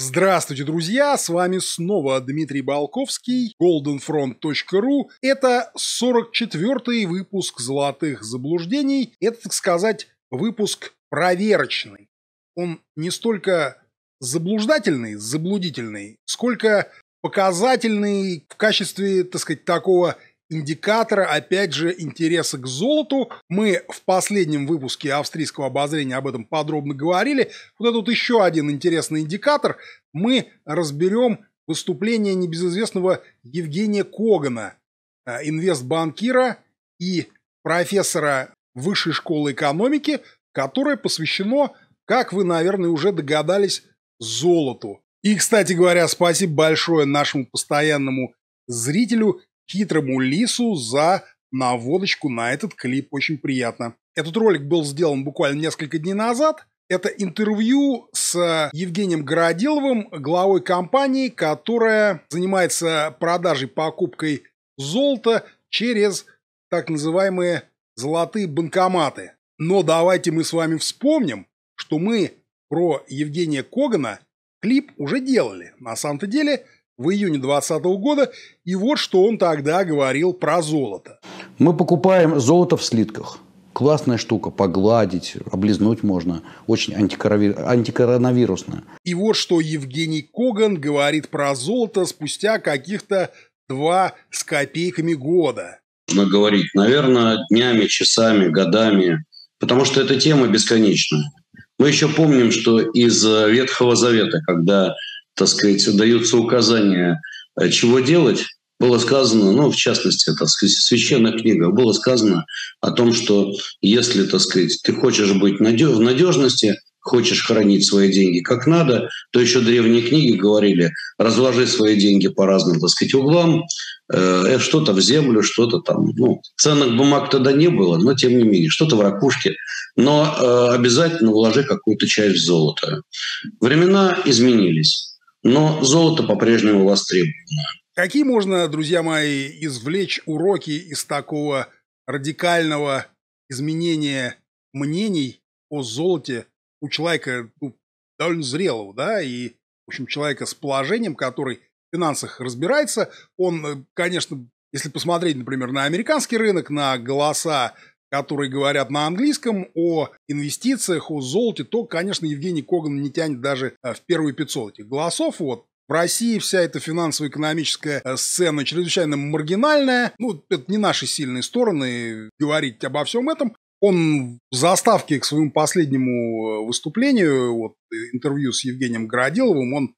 Здравствуйте, друзья! С вами снова Дмитрий Балковский, goldenfront.ru. Это 44-й выпуск «Золотых заблуждений». Это, так сказать, выпуск проверочный. Он не столько заблуждательный, заблудительный, сколько показательный в качестве, так сказать, такого индикатора, опять же, интереса к золоту. Мы в последнем выпуске австрийского обозрения об этом подробно говорили. Вот этот еще один интересный индикатор. Мы разберем выступление небезызвестного Евгения Когана, э, инвестбанкира и профессора Высшей школы экономики, которое посвящено, как вы, наверное, уже догадались, золоту. И, кстати говоря, спасибо большое нашему постоянному зрителю хитрому лису за наводочку на этот клип. Очень приятно. Этот ролик был сделан буквально несколько дней назад. Это интервью с Евгением Городиловым, главой компании, которая занимается продажей, покупкой золота через так называемые золотые банкоматы. Но давайте мы с вами вспомним, что мы про Евгения Когана клип уже делали. На самом-то деле – в июне 2020 года, и вот что он тогда говорил про золото. Мы покупаем золото в слитках. Классная штука, погладить, облизнуть можно. Очень антикоронавирусная. И вот что Евгений Коган говорит про золото спустя каких-то два с копейками года. Можно говорить, наверное, днями, часами, годами, потому что эта тема бесконечна. Мы еще помним, что из Ветхого Завета, когда так сказать, даются указания, э, чего делать, было сказано, ну, в частности, так сказать, в священных было сказано о том, что если, так сказать, ты хочешь быть в надежности, хочешь хранить свои деньги как надо, то еще древние книги говорили, разложи свои деньги по разным, так сказать, углам, э, э, что-то в землю, что-то там. Ну, ценных бумаг тогда не было, но тем не менее, что-то в ракушке. Но э, обязательно вложи какую-то часть в золото. Времена изменились но золото по-прежнему востребовано. Какие можно, друзья мои, извлечь уроки из такого радикального изменения мнений о золоте у человека ну, довольно зрелого, да, и, в общем, человека с положением, который в финансах разбирается, он, э, конечно, если посмотреть, например, на американский рынок, на голоса которые говорят на английском о инвестициях, о золоте, то, конечно, Евгений Коган не тянет даже э, в первые 500 этих голосов. Вот в России вся эта финансово-экономическая э, сцена чрезвычайно маргинальная. Ну, это не наши сильные стороны говорить обо всем этом. Он в заставке к своему последнему э, выступлению, вот интервью с Евгением Городиловым, он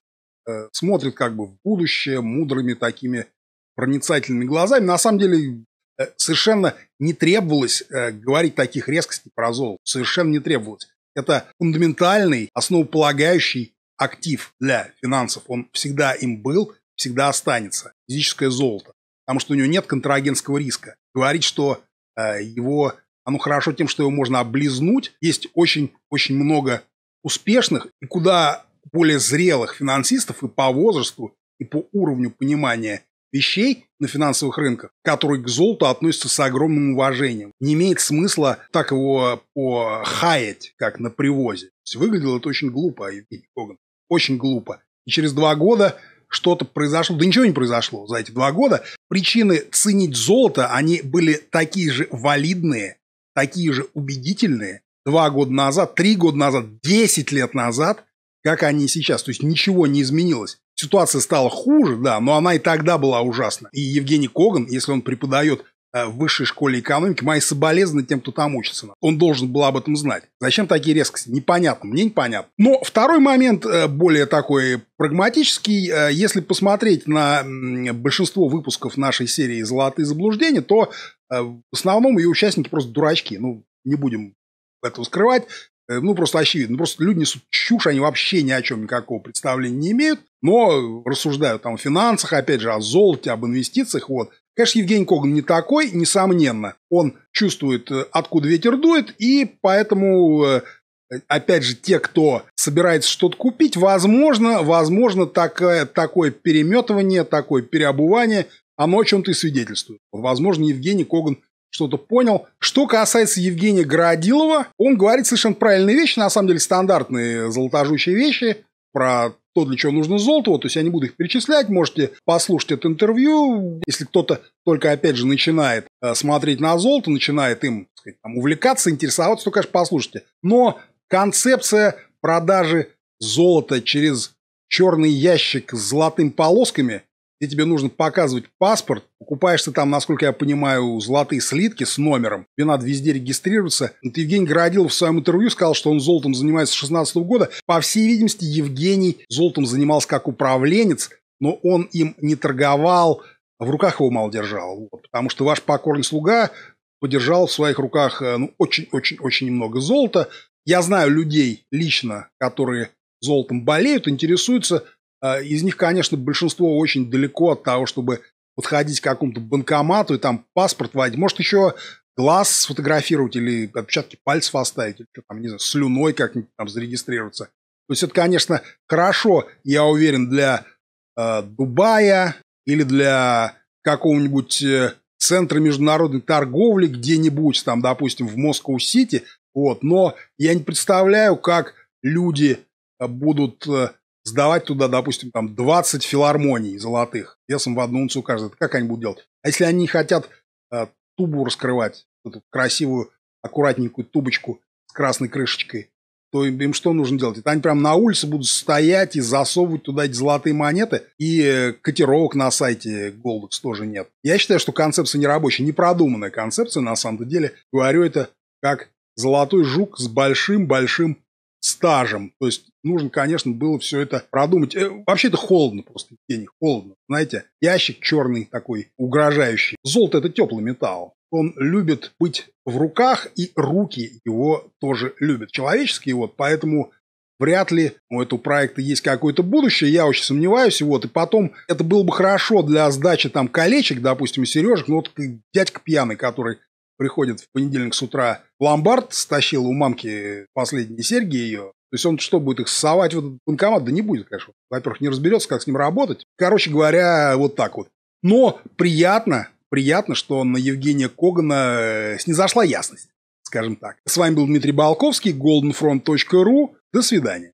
э, смотрит как бы в будущее мудрыми такими проницательными глазами. На самом деле Э, совершенно не требовалось э, говорить таких резкостей про золото. Совершенно не требовалось. Это фундаментальный, основополагающий актив для финансов. Он всегда им был, всегда останется. Физическое золото. Потому что у него нет контрагентского риска. Говорить, что э, его оно хорошо тем, что его можно облизнуть. Есть очень-очень много успешных и куда более зрелых финансистов и по возрасту, и по уровню понимания вещей на финансовых рынках, который к золоту относится с огромным уважением. Не имеет смысла так его хаять, как на привозе. выглядело это очень глупо, а Евгений Коган. Очень глупо. И через два года что-то произошло. Да ничего не произошло за эти два года. Причины ценить золото, они были такие же валидные, такие же убедительные два года назад, три года назад, десять лет назад, как они сейчас. То есть ничего не изменилось ситуация стала хуже, да, но она и тогда была ужасна. И Евгений Коган, если он преподает э, в высшей школе экономики, мои соболезны тем, кто там учится. Он должен был об этом знать. Зачем такие резкости? Непонятно, мне непонятно. Но второй момент, э, более такой прагматический, э, если посмотреть на большинство выпусков нашей серии «Золотые заблуждения», то в основном ее участники просто дурачки. Ну, не будем этого скрывать. Э, ну, просто очевидно. Ну, просто люди несут чушь, они вообще ни о чем никакого представления не имеют, но рассуждают там о финансах, опять же, о золоте, об инвестициях, вот. Конечно, Евгений Коган не такой, несомненно. Он чувствует, э, откуда ветер дует, и поэтому, э, опять же, те, кто собирается что-то купить, возможно, возможно такое, такое переметывание, такое переобувание, оно о чем-то и свидетельствует. Возможно, Евгений Коган что-то понял. Что касается Евгения Городилова, он говорит совершенно правильные вещи, на самом деле стандартные золотожущие вещи про то, для чего нужно золото. Вот, то есть я не буду их перечислять, можете послушать это интервью. Если кто-то только, опять же, начинает э, смотреть на золото, начинает им сказать, там, увлекаться, интересоваться, то, конечно, послушайте. Но концепция продажи золота через черный ящик с золотыми полосками – где тебе нужно показывать паспорт, покупаешь ты там, насколько я понимаю, золотые слитки с номером, тебе надо везде регистрироваться. Вот Евгений Городилов в своем интервью сказал, что он золотом занимается с 16 года. По всей видимости, Евгений золотом занимался как управленец, но он им не торговал, а в руках его мало держал. Вот, потому что ваш покорный слуга подержал в своих руках э, ну, очень-очень-очень много золота. Я знаю людей лично, которые золотом болеют, интересуются – а, из них, конечно, большинство очень далеко от того, чтобы подходить к какому-то банкомату и там паспорт вводить. Может, еще глаз сфотографировать или отпечатки пальцев оставить, или что там, не знаю, слюной как-нибудь там зарегистрироваться. То есть это, конечно, хорошо, я уверен, для э, Дубая или для какого-нибудь э, центра международной торговли где-нибудь, там, допустим, в Москву-Сити, вот, но я не представляю, как люди а, будут э, сдавать туда, допустим, там 20 филармоний золотых весом в одну унцию каждый. Это как они будут делать? А если они хотят э, тубу раскрывать, эту красивую, аккуратненькую тубочку с красной крышечкой, то им, им что нужно делать? Это они прям на улице будут стоять и засовывать туда эти золотые монеты, и э, котировок на сайте Goldex тоже нет. Я считаю, что концепция нерабочая, непродуманная концепция, на самом деле. Говорю это как золотой жук с большим-большим стажем. То есть нужно, конечно, было все это продумать. Э, Вообще то холодно просто, Евгений, холодно. Знаете, ящик черный такой, угрожающий. Золото – это теплый металл. Он любит быть в руках, и руки его тоже любят. Человеческие вот, поэтому вряд ли у этого проекта есть какое-то будущее, я очень сомневаюсь, вот, и потом это было бы хорошо для сдачи там колечек, допустим, сережек, но ну вот э, дядька пьяный, который приходит в понедельник с утра в ломбард, стащил у мамки последние серьги ее, то есть он что, будет их совать в этот банкомат? Да не будет, конечно. Во-первых, не разберется, как с ним работать. Короче говоря, вот так вот. Но приятно, приятно, что на Евгения Когана э, снизошла ясность, скажем так. С вами был Дмитрий Балковский, goldenfront.ru. До свидания.